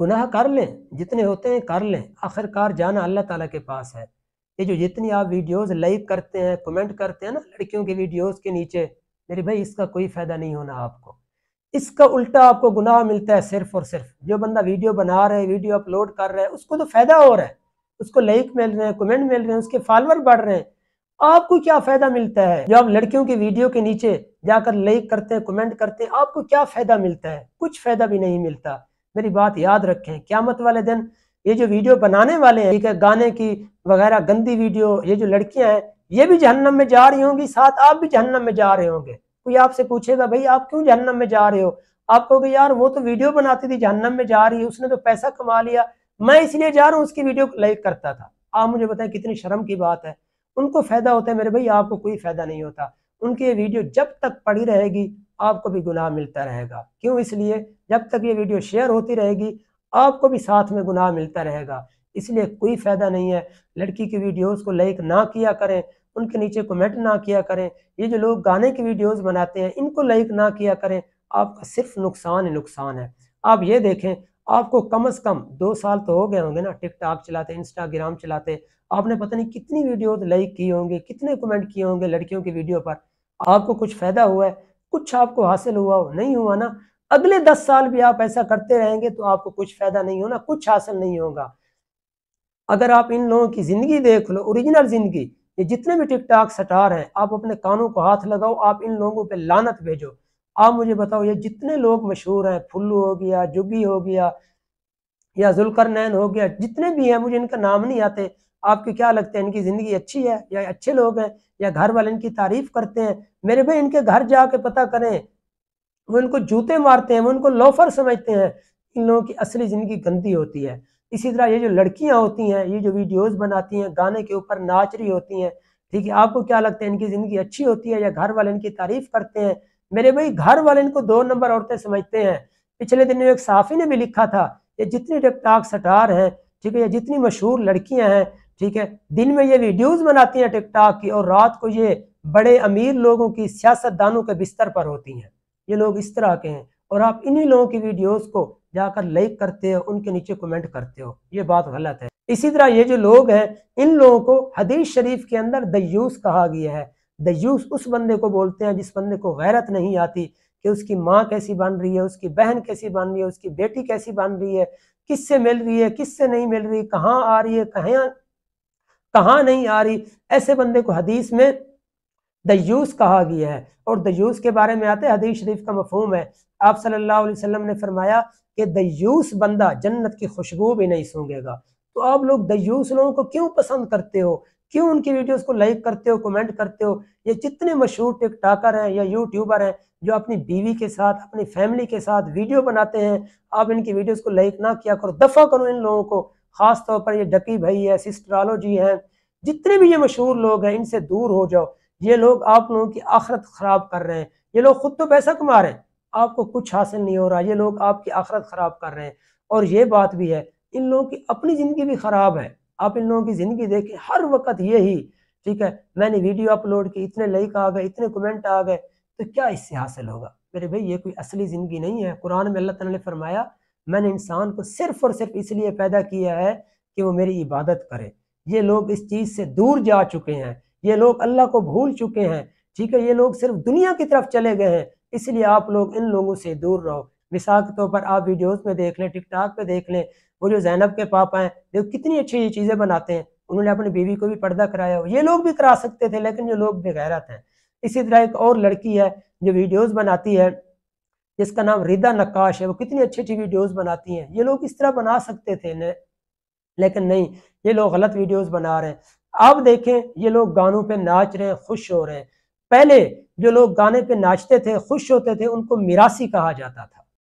گناہ کر لیں جتنے ہوتے ہیں کر لیں آخر کار جانا اللہ تعالیٰ کے پاس ہے یہ جو جتنی آپ ویڈیوز لائک کرتے ہیں کمنٹ کرتے ہیں نا لڑکیوں کے ویڈیوز کے نیچے میرے بھائی اس کا کوئی فائدہ نہیں ہونا آپ کو اس کا الٹا آپ کو گناہ ملتا ہے صرف اور صرف جو بندہ ویڈیو بنا رہے ویڈیو اپلوڈ کر رہے ہیں اس کو تو فائدہ ہو رہا ہے اس کو لائک مل رہے ہیں کمنٹ مل رہے ہیں اس کے فالوور بڑھ رہے ہیں آپ کو کیا فائدہ ملتا ہے جو آپ لڑکیوں کی ویڈیو کے نیچے جا کر لائک کرتے ہیں کمنٹ کرتے ہیں آپ کو کیا فائدہ ملتا ہے کچھ فائدہ بھی نہیں ملتا میری بات یاد رکھیں قیامت والے دن یہ جو ویڈیو بنانے والے ہیں گانے کی وغیرہ گندی ویڈیو یہ جو لڑکیاں ہیں یہ بھی جہنم میں جا رہی ہوں گی ساتھ آپ بھی جہنم میں جا رہے ہوں گے کوئی آپ سے پوچھے گا آپ کیوں جہنم میں جا رہے ہو آپ کو ویڈیو بناتی تھی جہنم میں جا رہی ہے اس نے تو پیسہ کما لیا میں اس لیے جا رہا ہوں اس کی ویڈیو لائک کرتا تھا آپ مجھے بتائیں کتنی شرم کی بات ہے ان کو فائدہ ہوتا ہے میرے بھائی آپ کو کوئی فائدہ نہیں ہوتا ان کی یہ ویڈیو جب تک پڑی رہے گی آپ کو بھی گناہ ملتا رہے گا کیوں اس لیے جب تک یہ ویڈیو شیئر ہوتی رہے گی آپ کو بھی ساتھ میں گناہ ملتا رہے گا اس کوئی فائدہ نہیں ہے لڑکی کی ویڈیوز کو لائک نہ کیا کریں ان کے نیچے نہ کیا کریں یہ جو لوگ گانے کی ویڈیوز بناتے ہیں ان کو لائک نہ کیا کریں آپ آپ کا صرف نقصان نقصان ہے یہ دیکھیں آپ کو کم از کم دو سال تو ہو گئے ہوں گے نا ٹک ٹاک چلاتے انسٹاگرام چلاتے آپ نے پتہ نہیں کتنی ویڈیوز لائک کی ہوں گے کتنے کومیٹ کیے ہوں گے لڑکیوں کی ویڈیو پر آپ کو کچھ فائدہ ہوا ہے کچھ آپ کو حاصل ہوا ہو نہیں ہوا نا اگلے دس سال بھی آپ ایسا کرتے رہیں گے تو آپ کو کچھ فائدہ نہیں ہونا کچھ حاصل نہیں ہوگا اگر آپ ان لوگوں کی زندگی دیکھ لو اوریجنل زندگی یہ جتنے بھی ٹک ٹاک سٹار ہیں آپ اپنے کانوں کو ہاتھ لگاؤ آپ ان لوگوں پہ لانت بھیجو آپ مجھے بتاؤ یہ جتنے لوگ مشہور ہیں پھلو ہو گیا جگی ہو گیا یا ذلکر نین ہو گیا جتنے بھی ہیں مجھے ان کا نام نہیں آتے آپ کے کیا لگتے ہیں ان کی زندگی اچھی ہے یا اچھے لوگ ہیں یا گھر والے ان کی تعریف کرتے ہیں میرے بھائی ان کے گھر جا کے پتہ کریں وہ ان کو جوتے مارتے ہیں وہ ان کو لوفر سمجھتے ہیں ان لوگوں کی اصلی زندگی گندی ہوتی ہے اسی طرح یہ جو لڑکیاں ہوتی ہیں یہ جو ویڈیوز بناتی ہیں گانے کے اوپر ناچ رہی ہوتی ہیں ٹھیک ہے آپ کو کیا لگتا ہے ان کی زندگی اچھی ہوتی ہے یا گھر والے ان کی تعریف کرتے ہیں میرے بھائی گھر والے ان کو دو نمبر عورتیں سمجھتے ہیں پچھلے دن ایک صحافی نے بھی لکھا تھا یہ جتنی ٹک ٹاک سٹار ہیں ٹھیک ہے یہ جتنی مشہور لڑکیاں ہیں ٹھیک ہے دن میں یہ ویڈیوز بناتی ہیں ٹک ٹاک کی اور رات کو یہ بڑے امیر لوگوں کی سیاست دانوں کے بستر پر ہوتی ہیں یہ لوگ اس طرح کے ہیں اور آپ انہی لوگوں کی ویڈیوز کو جا کر لائک کرتے ہو ان کے نیچے کومنٹ کرتے ہو یہ بات غلط ہے اسی طرح یہ جو لوگ ہیں ان لوگوں کو حدیث شریف کے اندر دیوس کہا گیا ہے دیوس اس بندے کو بولتے ہیں جس بندے کو غیرت نہیں آتی کہ اس کی ماں کیسی بن رہی ہے اس کی بہن کیسی بن رہی ہے اس کی بیٹی کیسی بن رہی ہے کس سے مل رہی ہے کس سے نہیں مل رہی کہاں آ رہی ہے کہاں نہیں آ رہی ایسے بندے کو حدیث میں دیوس کہا گیا ہے اور دیوس کے بارے میں آتے حدیث شریف کا مفہوم ہے آپ صلی اللہ علیہ وسلم نے فرمایا کہ دیوس بندہ جنت کی خوشبو بھی نہیں سونگے گا تو آپ لوگ دیوس لوگوں کو کیوں پسند کرتے ہو کیوں ان کی ویڈیوز کو لائک کرتے ہو کمنٹ کرتے ہو یہ جتنے مشہور ٹک ٹاکر ہیں یا یوٹیوبر ہیں جو اپنی بیوی کے ساتھ اپنی فیملی کے ساتھ ویڈیو بناتے ہیں آپ ان کی ویڈیوز کو لائک نہ کیا کرو دفع کرو ان لوگوں کو خاص طور پر یہ ڈکی بھائی ہے سسٹرالوجی ہے جتنے بھی یہ مشہور لوگ ہیں ان سے دور ہو جاؤ یہ لوگ آپ لوگوں کی آخرت خراب کر رہے ہیں یہ لوگ خود تو پیسہ کما رہے ہیں آپ کو کچھ حاصل نہیں ہو رہا یہ لوگ آپ کی آخرت خراب کر رہے ہیں اور یہ بات بھی ہے ان لوگوں کی اپنی زندگی بھی خراب ہے آپ ان لوگوں کی زندگی دیکھیں ہر وقت یہی ٹھیک ہے میں نے ویڈیو اپلوڈ کی اتنے لائک آ گئے اتنے کومنٹ آ گئے تو کیا اس سے حاصل ہوگا میرے بھائی یہ کوئی اصلی زندگی نہیں ہے قرآن میں اللہ تعالیٰ نے فرمایا میں نے انسان کو صرف اور صرف اس لیے پیدا کیا ہے کہ وہ میری عبادت کرے یہ لوگ اس چیز سے دور جا چکے ہیں یہ لوگ اللہ کو بھول چکے ہیں ٹھیک ہے یہ لوگ صرف دنیا کی طرف چلے گئے ہیں اس لیے آپ لوگ ان لوگوں سے دور رہو مثال کے طور پر آپ ویڈیوز میں دیکھ لیں ٹک ٹاک پہ دیکھ لیں وہ جو زینب کے پاپا ہیں دیکھو کتنی اچھی یہ چیزیں بناتے ہیں انہوں نے اپنی بیوی کو بھی پردہ کرایا ہو یہ لوگ بھی کرا سکتے تھے لیکن یہ لوگ بغیرت ہیں اسی طرح ایک اور لڑکی ہے جو ویڈیوز بناتی ہے جس کا نام ریدا نقاش ہے وہ کتنی اچھی اچھی ویڈیوز بناتی ہیں یہ لوگ اس طرح بنا سکتے تھے لیکن نہیں یہ لوگ غلط ویڈیوز بنا رہے ہیں اب دیکھیں یہ لوگ گانوں پہ ناچ رہے ہیں خوش ہو رہے ہیں پہلے جو لوگ گانے پہ ناچتے تھے خوش ہوتے تھے ان کو میراسی کہا جاتا تھا